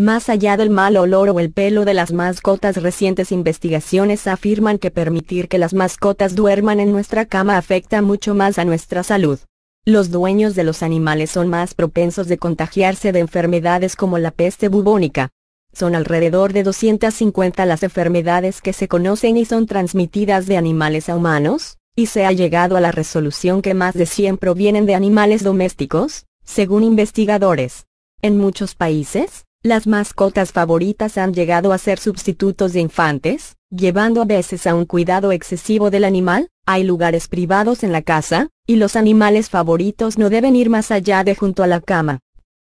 Más allá del mal olor o el pelo de las mascotas recientes investigaciones afirman que permitir que las mascotas duerman en nuestra cama afecta mucho más a nuestra salud. Los dueños de los animales son más propensos de contagiarse de enfermedades como la peste bubónica. Son alrededor de 250 las enfermedades que se conocen y son transmitidas de animales a humanos, y se ha llegado a la resolución que más de 100 provienen de animales domésticos, según investigadores. En muchos países, las mascotas favoritas han llegado a ser sustitutos de infantes, llevando a veces a un cuidado excesivo del animal, hay lugares privados en la casa, y los animales favoritos no deben ir más allá de junto a la cama.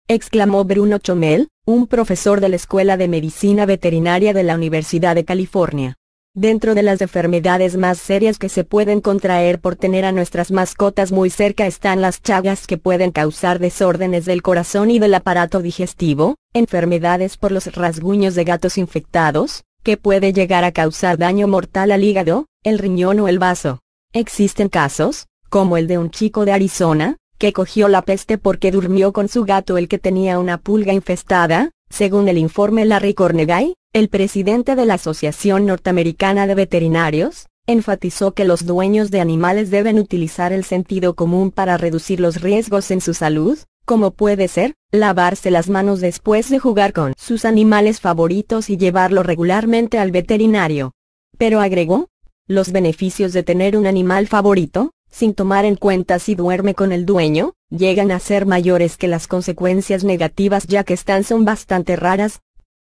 Exclamó Bruno Chomel, un profesor de la Escuela de Medicina Veterinaria de la Universidad de California. Dentro de las enfermedades más serias que se pueden contraer por tener a nuestras mascotas muy cerca están las chagas que pueden causar desórdenes del corazón y del aparato digestivo, enfermedades por los rasguños de gatos infectados, que puede llegar a causar daño mortal al hígado, el riñón o el vaso. Existen casos, como el de un chico de Arizona, que cogió la peste porque durmió con su gato el que tenía una pulga infestada, según el informe Larry Cornegay, el presidente de la Asociación Norteamericana de Veterinarios, enfatizó que los dueños de animales deben utilizar el sentido común para reducir los riesgos en su salud, como puede ser, lavarse las manos después de jugar con sus animales favoritos y llevarlo regularmente al veterinario. Pero agregó, los beneficios de tener un animal favorito, sin tomar en cuenta si duerme con el dueño, llegan a ser mayores que las consecuencias negativas ya que están son bastante raras,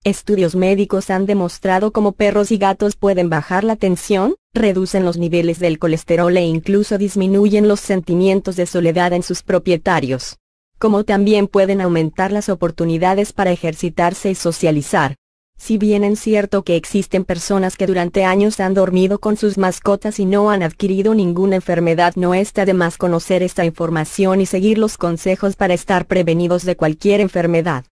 Estudios médicos han demostrado cómo perros y gatos pueden bajar la tensión, reducen los niveles del colesterol e incluso disminuyen los sentimientos de soledad en sus propietarios. Como también pueden aumentar las oportunidades para ejercitarse y socializar. Si bien es cierto que existen personas que durante años han dormido con sus mascotas y no han adquirido ninguna enfermedad, no está de más conocer esta información y seguir los consejos para estar prevenidos de cualquier enfermedad.